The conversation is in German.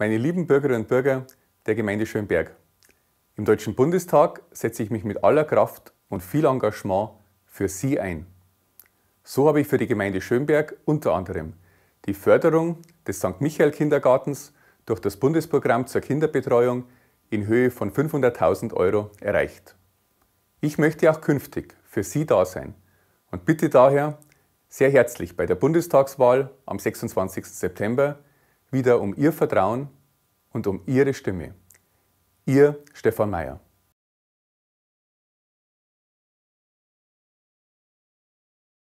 Meine lieben Bürgerinnen und Bürger der Gemeinde Schönberg, im Deutschen Bundestag setze ich mich mit aller Kraft und viel Engagement für Sie ein. So habe ich für die Gemeinde Schönberg unter anderem die Förderung des St. Michael Kindergartens durch das Bundesprogramm zur Kinderbetreuung in Höhe von 500.000 Euro erreicht. Ich möchte auch künftig für Sie da sein und bitte daher sehr herzlich bei der Bundestagswahl am 26. September wieder um Ihr Vertrauen und um Ihre Stimme. Ihr Stefan Mayer.